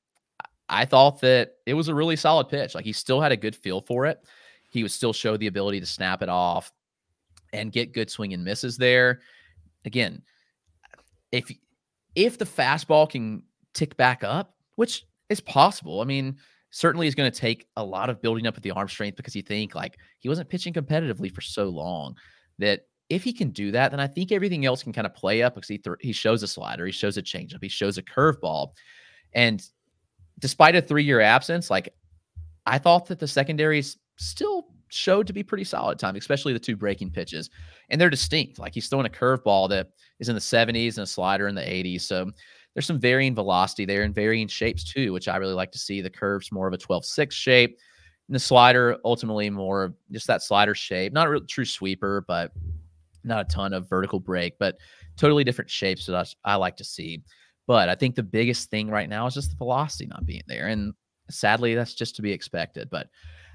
I thought that it was a really solid pitch. Like he still had a good feel for it. He would still show the ability to snap it off and get good swing and misses there. Again, if if the fastball can tick back up, which is possible, I mean, certainly is going to take a lot of building up of the arm strength because you think like he wasn't pitching competitively for so long that if he can do that, then I think everything else can kind of play up because he th- he shows a slider, he shows a changeup, he shows a curveball, and despite a three year absence, like I thought that the secondaries still showed to be pretty solid time, especially the two breaking pitches, and they're distinct. Like he's throwing a curveball that is in the 70s and a slider in the 80s, so there's some varying velocity there and varying shapes too, which I really like to see. The curve's more of a 12 6 shape, and the slider ultimately more just that slider shape. Not a real true sweeper, but not a ton of vertical break, but totally different shapes that I, like to see. But I think the biggest thing right now is just the velocity not being there. And sadly, that's just to be expected. But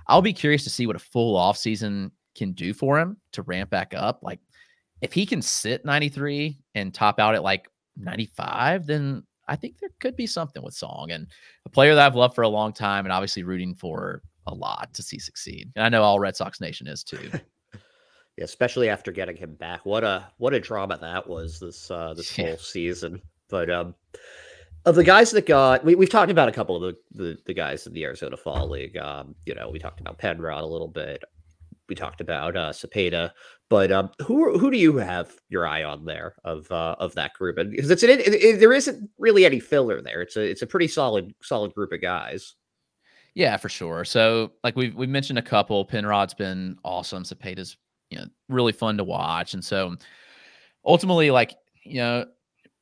I'll be curious to see what a full offseason can do for him to ramp back up. Like, if he can sit 93 and top out at like 95, then I think there could be something with Song and a player that I've loved for a long time and obviously rooting for a lot to see succeed. And I know all Red Sox Nation is too. especially after getting him back. What a what a drama that was this uh this yeah. whole season. But um of the guys that got we, we've talked about a couple of the, the, the guys in the Arizona Fall League. Um, you know, we talked about Penrod a little bit we talked about uh, Cepeda. But um, who who do you have your eye on there of uh, of that group? And because it's an, it, it, there isn't really any filler there. It's a it's a pretty solid solid group of guys. Yeah, for sure. So like we've we mentioned a couple. Penrod's been awesome. Cepeda's you know really fun to watch, and so ultimately like you know.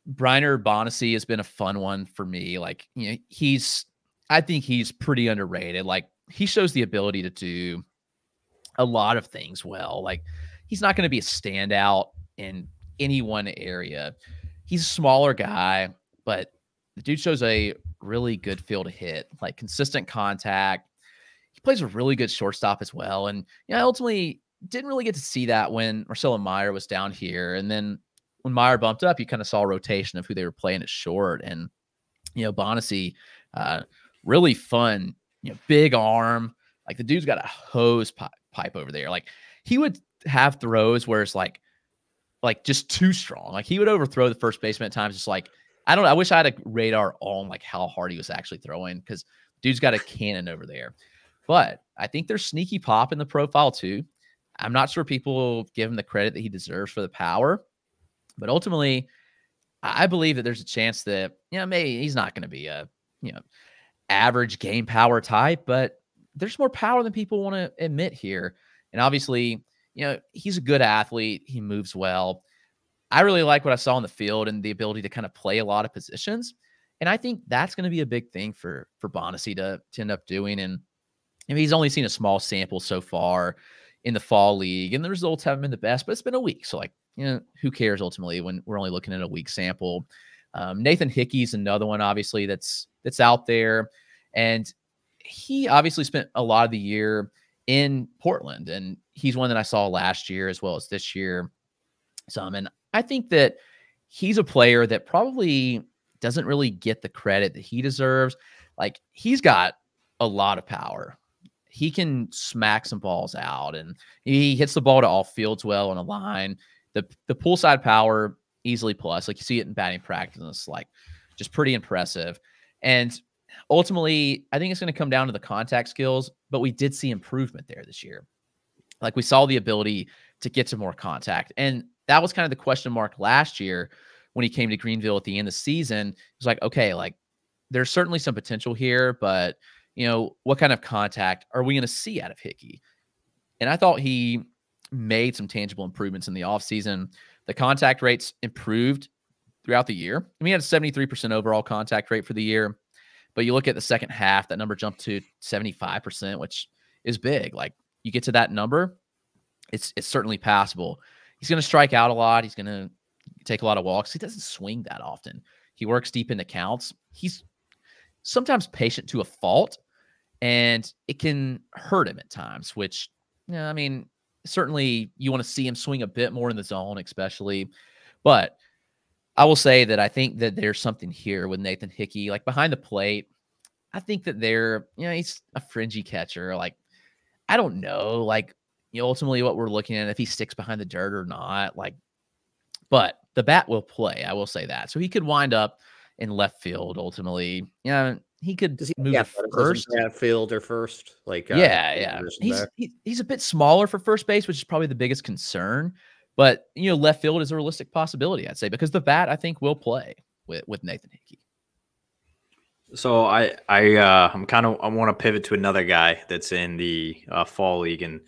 Briner Bonacy has been a fun one for me. Like, you know, he's, I think he's pretty underrated. Like, he shows the ability to do a lot of things well. Like he's not going to be a standout in any one area. He's a smaller guy, but the dude shows a really good feel to hit, like consistent contact. He plays a really good shortstop as well. And you know, I ultimately didn't really get to see that when Marcelo Meyer was down here. And then when Meyer bumped up, you kind of saw a rotation of who they were playing at short. And, you know, Bonacy, uh, really fun, you know, big arm. Like the dude's got a hose pipe pipe over there. Like he would have throws where it's like, like just too strong. Like he would overthrow the first baseman at times. Just like I don't. I wish I had a radar on like how hard he was actually throwing because dude's got a cannon over there. But I think there's sneaky pop in the profile too. I'm not sure people give him the credit that he deserves for the power, but ultimately, I believe that there's a chance that you know maybe he's not going to be a you know average game power type, but there's more power than people want to admit here. And obviously, you know, he's a good athlete. He moves well. I really like what I saw on the field and the ability to kind of play a lot of positions. And I think that's going to be a big thing for for Bonacy to, to end up doing. And I mean, he's only seen a small sample so far in the fall league, and the results haven't been the best, but it's been a week. So, like, you know, who cares ultimately when we're only looking at a week sample? Um, Nathan Hickey's another one, obviously, that's that's out there. And he obviously spent a lot of the year in Portland, and he's one that I saw last year as well as this year. Some, and I think that he's a player that probably doesn't really get the credit that he deserves. Like he's got a lot of power. He can smack some balls out, and he hits the ball to all fields well on a line. The the poolside power easily plus, like you see it in batting practice, it's like just pretty impressive. And ultimately, I think it's going to come down to the contact skills, but we did see improvement there this year. Like we saw the ability to get to more contact. And that was kind of the question mark last year when he came to Greenville at the end of the season. It was like, okay, like there's certainly some potential here, but you know, what kind of contact are we going to see out of Hickey? And I thought he made some tangible improvements in the offseason. The contact rates improved throughout the year. I mean, he had a 73% overall contact rate for the year. But you look at the second half, that number jumped to 75%, which is big. Like you get to that number, it's it's certainly passable. He's going to strike out a lot. He's going to take a lot of walks. He doesn't swing that often. He works deep into counts. He's sometimes patient to a fault, and it can hurt him at times, which, yeah, I mean, certainly you want to see him swing a bit more in the zone, especially. But I will say that I think that there's something here with Nathan Hickey, like behind the plate. I think that they're, you know, he's a fringy catcher. Like, I don't know, like, you know, ultimately what we're looking at if he sticks behind the dirt or not. Like, but the bat will play. I will say that. So he could wind up in left field ultimately. You know, he could Does he move yeah, first field or first like uh, yeah yeah he's he, he's a bit smaller for first base which is probably the biggest concern but you know, left field is a realistic possibility, I'd say, because the bat I think will play with with Nathan Hickey. So I I uh, I'm kind of I want to pivot to another guy that's in the uh, fall league, and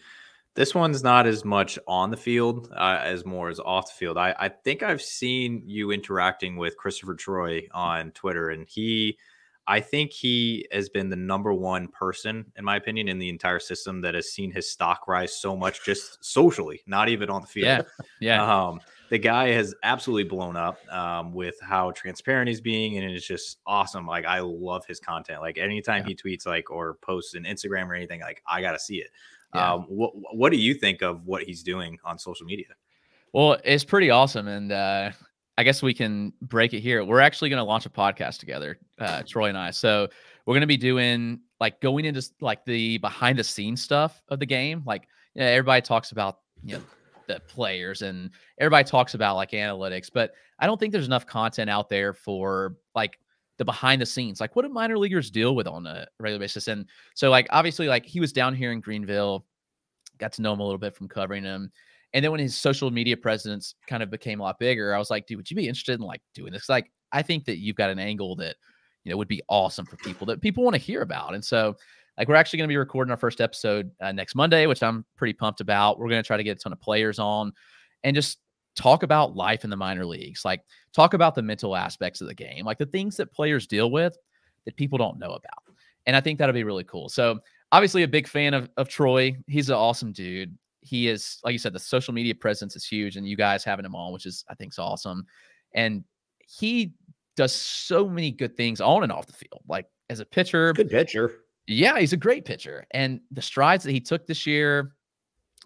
this one's not as much on the field uh, as more as off the field. I I think I've seen you interacting with Christopher Troy on Twitter, and he I think he has been the number one person, in my opinion, in the entire system that has seen his stock rise so much just socially, not even on the field. Yeah. Yeah. Um, the guy has absolutely blown up um, with how transparent he's being, and it's just awesome. Like I love his content. Like anytime yeah. he tweets, like or posts an Instagram or anything, like I gotta see it. Yeah. Um, what What do you think of what he's doing on social media? Well, it's pretty awesome, and uh, I guess we can break it here. We're actually going to launch a podcast together, uh, Troy and I. So we're going to be doing like going into like the behind the scenes stuff of the game. Like, you know, everybody talks about you know the players and everybody talks about like analytics, but I don't think there's enough content out there for like the behind the scenes. Like, what do minor leaguers deal with on a regular basis? And so, like, obviously, like he was down here in Greenville got to know him a little bit from covering him. And then when his social media presence kind of became a lot bigger, I was like, dude, would you be interested in like doing this? Like, I think that you've got an angle that, you know, would be awesome for people that people want to hear about. And so, like, we're actually going to be recording our first episode uh, next Monday, which I'm pretty pumped about. We're going to try to get a ton of players on and just talk about life in the minor leagues, like, talk about the mental aspects of the game, like the things that players deal with that people don't know about. And I think that'll be really cool. So, obviously a big fan of, of Troy. He's an awesome dude. He is, like you said, the social media presence is huge, and you guys having him on, which is, I think, is awesome. And he does so many good things on and off the field, like as a pitcher. Good pitcher. Yeah, he's a great pitcher. And the strides that he took this year,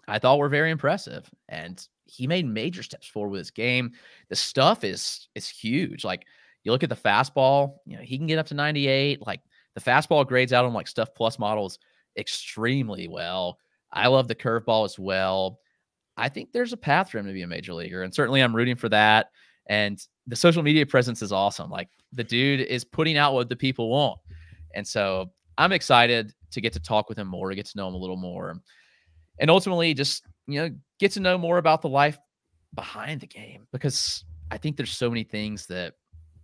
I thought were very impressive. And he made major steps forward with his game. The stuff is is huge. Like you look at the fastball, you know, he can get up to 98. Like the fastball grades out on like stuff plus models extremely well. I love the curveball as well. I think there's a path for him to be a major leaguer, and certainly I'm rooting for that. And the social media presence is awesome. Like the dude is putting out what the people want, and so I'm excited to get to talk with him more, to get to know him a little more, and ultimately just you know get to know more about the life behind the game because I think there's so many things that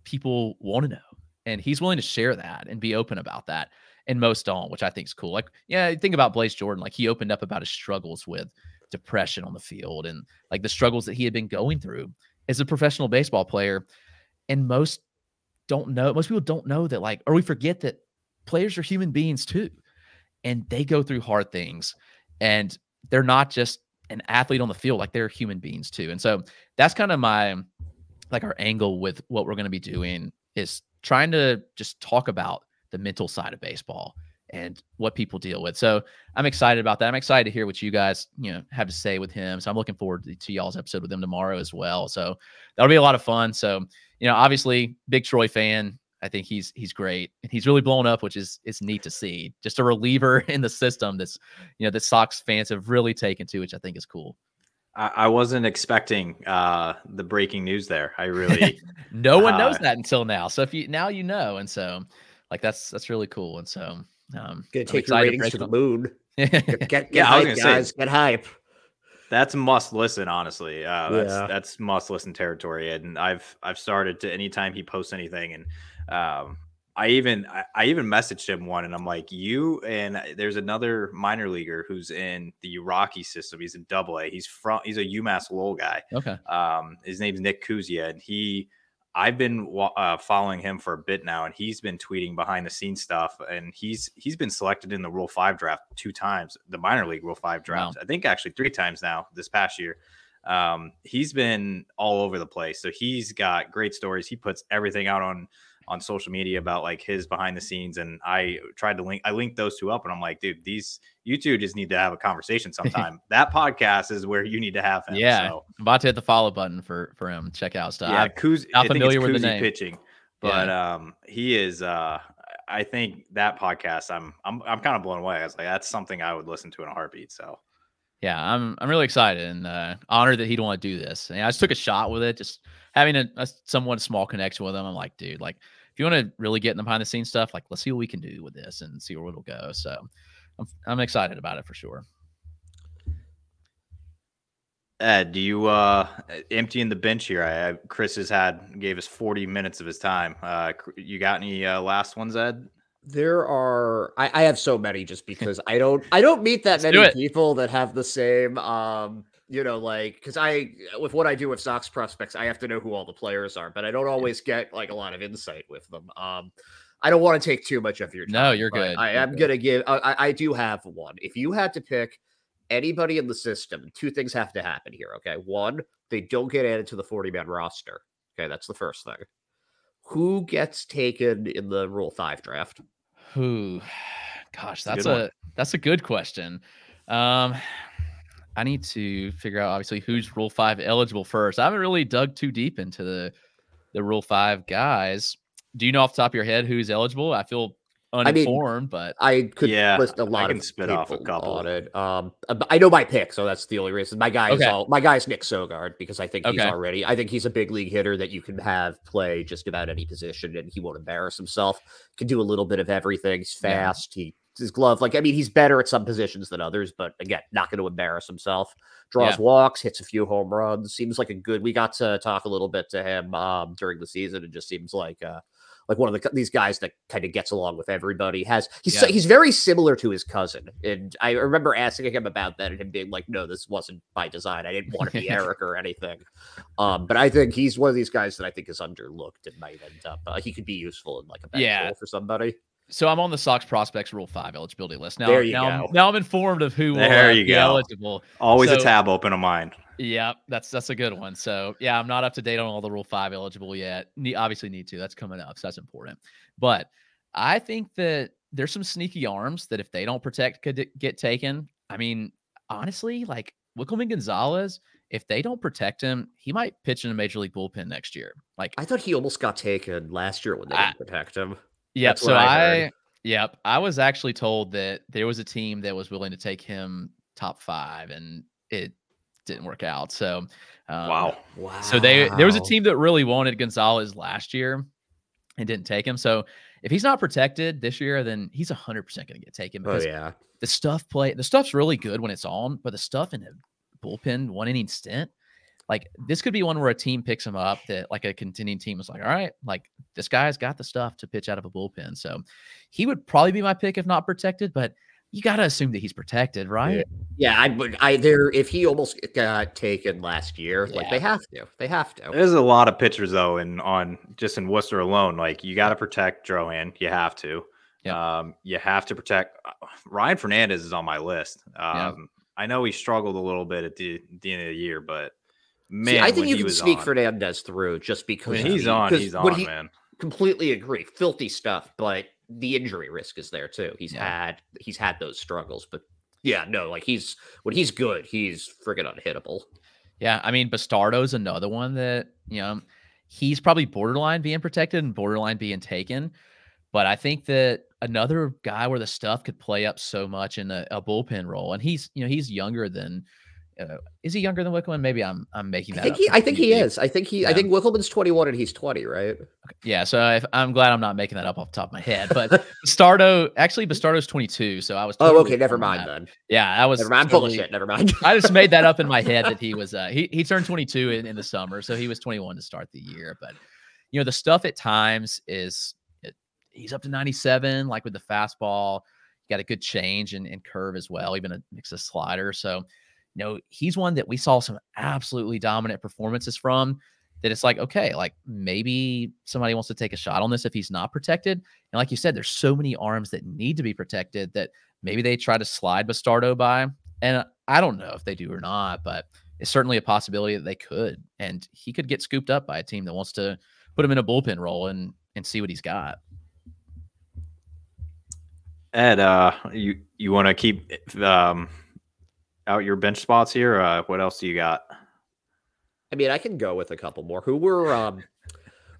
people want to know, and he's willing to share that and be open about that and most don't, which I think is cool. Like, yeah, think about Blaze Jordan. Like he opened up about his struggles with depression on the field and like the struggles that he had been going through as a professional baseball player. And most don't know, most people don't know that, like, or we forget that players are human beings too. And they go through hard things. And they're not just an athlete on the field, like they're human beings too. And so that's kind of my like our angle with what we're going to be doing is trying to just talk about the mental side of baseball and what people deal with. So I'm excited about that. I'm excited to hear what you guys, you know, have to say with him. So I'm looking forward to, to y'all's episode with him tomorrow as well. So that'll be a lot of fun. So, you know, obviously big Troy fan. I think he's he's great. And he's really blown up, which is it's neat to see. Just a reliever in the system that's you know, the Sox fans have really taken to, which I think is cool. I wasn't expecting uh, the breaking news there. I really. no one uh, knows that until now. So if you now you know, and so like that's that's really cool. And so um gonna take your ratings to the moon. get, get, yeah, hype, guys. Say, get hype. That's must listen, honestly. Uh, that's yeah. that's must listen territory. And I've I've started to anytime he posts anything, and um, I even I, I even messaged him one, and I'm like, you and uh, there's another minor leaguer who's in the Iraqi system. He's in Double A. He's from he's a UMass Lowell guy. Okay. Um, his name's Nick Kuzia, and he I've been uh, following him for a bit now, and he's been tweeting behind the scenes stuff. And he's he's been selected in the Rule Five draft two times, the minor league Rule Five draft. Wow. I think actually three times now this past year. Um, he's been all over the place, so he's got great stories. He puts everything out on on social media about like his behind the scenes and I tried to link I linked those two up and I'm like, dude, these you two just need to have a conversation sometime. that podcast is where you need to have him. Yeah. So. About to hit the follow button for for him. Check out stuff. Yeah, Kuz, not familiar with the name. pitching. But yeah. um he is uh I think that podcast I'm I'm I'm kind of blown away. I was like, that's something I would listen to in a heartbeat. So yeah, I'm I'm really excited and uh, honored that he'd want to do this. And I just took a shot with it, just having a, a somewhat small connection with him. I'm like, dude, like you want to really get in the behind the scenes stuff, like let's see what we can do with this and see where it'll go. So I'm, I'm excited about it for sure. Ed, do you uh, emptying the bench here? I, I, Chris has had gave us 40 minutes of his time. Uh, you got any uh, last ones, Ed? There are I, I have so many just because I don't I don't meet that Let's many people that have the same um you know, like because I with what I do with Sox prospects, I have to know who all the players are, but I don't always get like a lot of insight with them. Um, I don't want to take too much of your time. No, you're good. I am gonna give. I, I do have one. If you had to pick anybody in the system, two things have to happen here. Okay, one, they don't get added to the 40 man roster. Okay, that's the first thing. Who gets taken in the Rule Five draft? Who? Gosh, that's a, a that's a good question. Um, I need to figure out obviously who's Rule Five eligible first. I haven't really dug too deep into the the Rule Five guys. Do you know off the top of your head who's eligible? I feel uninformed, I mean, but I could yeah, list a lot. I can of spit off a couple. On it. Um, uh, I know my pick, so that's the only reason. My guy okay. is all my guy is Nick Sogard because I think okay. he's already. I think he's a big league hitter that you can have play just about any position, and he won't embarrass himself. Can do a little bit of everything. He's fast. Yeah. He his glove. Like, I mean, he's better at some positions than others, but again, not going to embarrass himself. Draws yeah. walks, hits a few home runs. Seems like a good. We got to talk a little bit to him um, during the season. It just seems like uh, like one of the, these guys that kind of gets along with everybody. Has he's yeah. he's very similar to his cousin, and I remember asking him about that and him being like, "No, this wasn't by design. I didn't want to be Eric or anything." Um, but I think he's one of these guys that I think is underlooked and might end up uh, he could be useful in like a yeah. for somebody so I'm on the Sox prospects Rule Five eligibility list now. There you now, go. I'm, now I'm informed of who there uh, you go. eligible. Always so, a tab open of mine. Yeah, that's that's a good one. So yeah, I'm not up to date on all the Rule Five eligible yet. Ne- obviously need to. That's coming up, so that's important. But I think that there's some sneaky arms that if they don't protect could get taken. I mean, honestly, like Wickelman Gonzalez, if they don't protect him, he might pitch in a major league bullpen next year. Like I thought he almost got taken last year when they I, didn't protect him. Yeah. So I, I yep, I was actually told that there was a team that was willing to take him top five, and it didn't work out. So um, wow, wow. So they there was a team that really wanted Gonzalez last year and didn't take him. So if he's not protected this year, then he's hundred percent going to get taken. Oh, because oh yeah, the stuff play the stuff's really good when it's on, but the stuff in a bullpen one inning stint like this could be one where a team picks him up that like a contending team is like, all right, like this guy's got the stuff to pitch out of a bullpen. So he would probably be my pick if not protected, but you got to assume that he's protected, right? Yeah, yeah I would either if he almost got taken last year, yeah. like they have to, they have to. There's a lot of pitchers though, and on just in Worcester alone, like you got to protect Droan, you have to. Yeah. Um, you have to protect uh, Ryan Fernandez is on my list. Um, yeah. I know he struggled a little bit at the, the end of the year, but Man, See, I think you can speak on. Fernandez through just because when he's he, on. He's on, he, man. Completely agree. Filthy stuff, but the injury risk is there too. He's yeah. had he's had those struggles, but yeah, no, like he's when he's good, he's freaking unhittable. Yeah, I mean Bastardo's another one that you know he's probably borderline being protected and borderline being taken, but I think that another guy where the stuff could play up so much in a, a bullpen role, and he's you know he's younger than uh, is he younger than Wickelman? Maybe I'm I'm making that. I think he. I think he is. I think he. Yeah. I think Wickelman's 21 and he's 20, right? Okay. Yeah. So I, I'm glad I'm not making that up off the top of my head. But Bastardo, actually, Bastardo's 22. So I was. Oh, totally oh, okay. Never mind that. then. Yeah, I was. Never mind. Totally, bullshit. Never mind. I just made that up in my head that he was. Uh, he he turned 22 in, in the summer, so he was 21 to start the year. But you know, the stuff at times is it, he's up to 97, like with the fastball. Got a good change and, and curve as well, even a, mix of slider. So you know, he's one that we saw some absolutely dominant performances from that it's like, okay, like maybe somebody wants to take a shot on this if he's not protected. And like you said, there's so many arms that need to be protected that maybe they try to slide Bastardo by. And I don't know if they do or not, but it's certainly a possibility that they could. And he could get scooped up by a team that wants to put him in a bullpen role and and see what he's got. Ed, uh, you you want to keep um, out your bench spots here? Uh, what else do you got? I mean, I can go with a couple more. Who were um,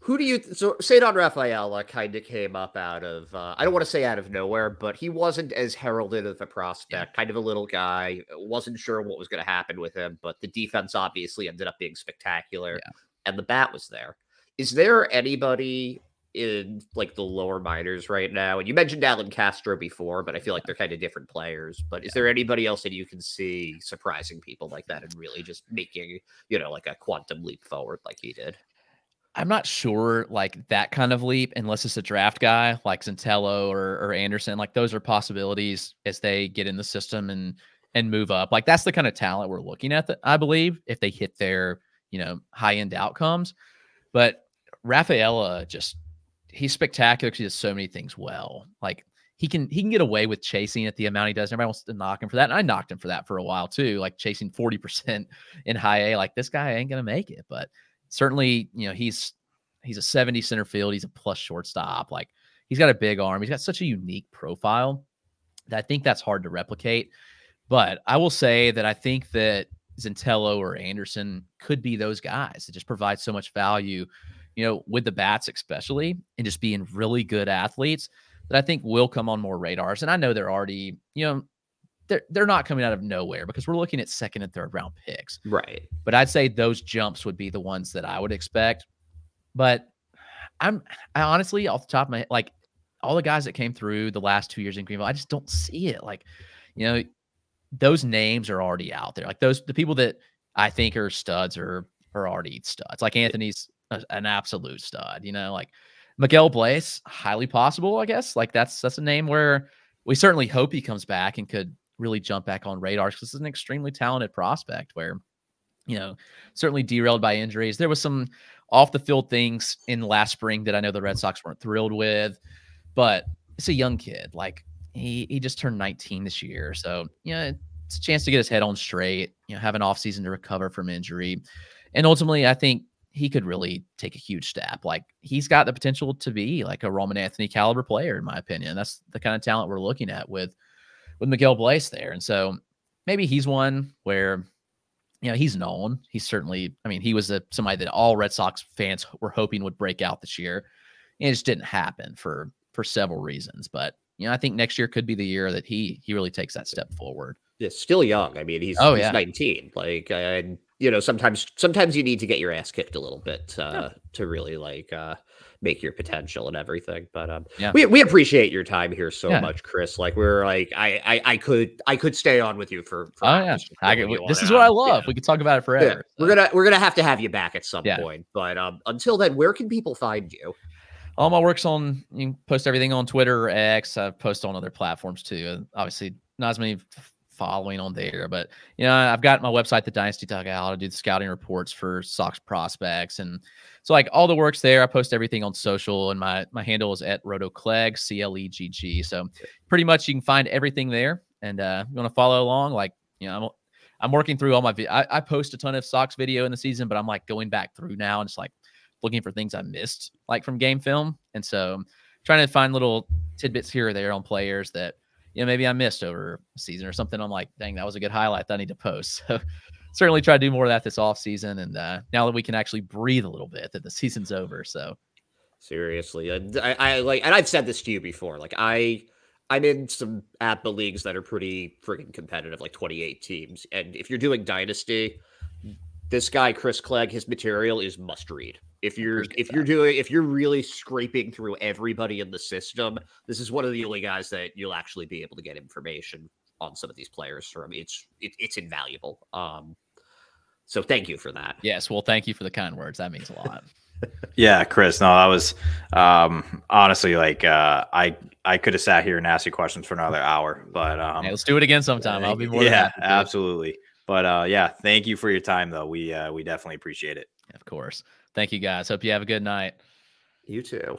who do you so Sadon Rafaela uh, kind of came up out of uh, I don't want to say out of nowhere, but he wasn't as heralded as a prospect, kind of a little guy. Wasn't sure what was going to happen with him, but the defense obviously ended up being spectacular, yeah. and the bat was there. Is there anybody in like the lower minors right now? And you mentioned Alan Castro before, but I feel like they're kind of different players. But is there anybody else that you can see surprising people like that and really just making, you know, like a quantum leap forward like he did? I'm not sure like that kind of leap unless it's a draft guy like Centello or, or Anderson. Like those are possibilities as they get in the system and and move up. Like that's the kind of talent we're looking at. That I believe if they hit their you know high end outcomes, but Rafaela just he's spectacular because he does so many things well. Like he can he can get away with chasing at the amount he does. Everybody wants to knock him for that. And I knocked him for that for a while too, like chasing 40% in high A. Like this guy ain't gonna make it. But certainly, you know, he's he's a 70 center field, he's a plus shortstop. Like he's got a big arm, he's got such a unique profile that I think that's hard to replicate. But I will say that I think that Zentello or Anderson could be those guys that just provide so much value you know, with the bats especially, and just being really good athletes that I think will come on more radars. And I know they're already, you know, they're they're not coming out of nowhere because we're looking at second and third round picks. Right. But I'd say those jumps would be the ones that I would expect. But I'm I honestly off the top of my head, like all the guys that came through the last two years in Greenville, I just don't see it. Like, you know, those names are already out there. Like those the people that I think are studs are are already studs. Like Anthony's a, an absolute stud. You know, like Miguel Blais, highly possible, I guess. Like that's that's a name where we certainly hope he comes back and could really jump back on radars because is an extremely talented prospect where you know certainly derailed by injuries there was some off the field things in last spring that i know the red sox weren't thrilled with but it's a young kid like he he just turned 19 this year so you know it's a chance to get his head on straight you know have an offseason to recover from injury and ultimately i think he could really take a huge step. Like he's got the potential to be like a Roman Anthony caliber player, in my opinion. That's the kind of talent we're looking at with with Miguel Blaise there. And so maybe he's one where you know he's known. He's certainly, I mean, he was a somebody that all Red Sox fans were hoping would break out this year. And it just didn't happen for for several reasons. But you know, I think next year could be the year that he he really takes that step forward is still young. I mean, he's, oh, he's yeah. 19. Like, and you know, sometimes sometimes you need to get your ass kicked a little bit uh, yeah. to really like uh, make your potential and everything. But um, yeah. we we appreciate your time here so yeah. much, Chris. Like we're like I, I, I could I could stay on with you for. for oh yeah, I this is what I love. Yeah. We could talk about it forever. So. We're gonna we're gonna have to have you back at some point. But um, until then, where can people find you? All my works on you post everything on Twitter, X. I post on other platforms too. Obviously, not as many following on there. But you know, I've got my website, the Dynasty Dugout. I do the scouting reports for Sox prospects, and so like all the works there. I post everything on social, and my my handle is at Roto C L E G G. So pretty much you can find everything there. And uh, you want to follow along, like you know, I'm I'm working through all my. I, I post a ton of Sox video in the season, but I'm like going back through now and just like looking for things I missed, like from game film, and so trying to find little tidbits here or there on players that you know, maybe I missed over season or something. I'm like, dang, that was a good highlight that I need to post. So certainly try to do more of that this off season. And uh, now that we can actually breathe a little bit that the season's over. So seriously, I, I like, and I've said this to you before, like I, I'm in some APA leagues that are pretty freaking competitive, like 28 teams. And if you're doing dynasty, this guy, Chris Clegg, his material is must read. If you're if you're doing if you're really scraping through everybody in the system, this is one of the only guys that you'll actually be able to get information on some of these players from. It's it, it's invaluable. Um, so thank you for that. Yes, well, thank you for the kind words. That means a lot. yeah, Chris. No, that was um, honestly like uh, I I could have sat here and asked you questions for another hour, but um, hey, let's do it again sometime. I'll be more. Yeah, absolutely. But uh, yeah, thank you for your time though. We uh, we definitely appreciate it. Of course. Thank you guys. Hope you have a good night. You too.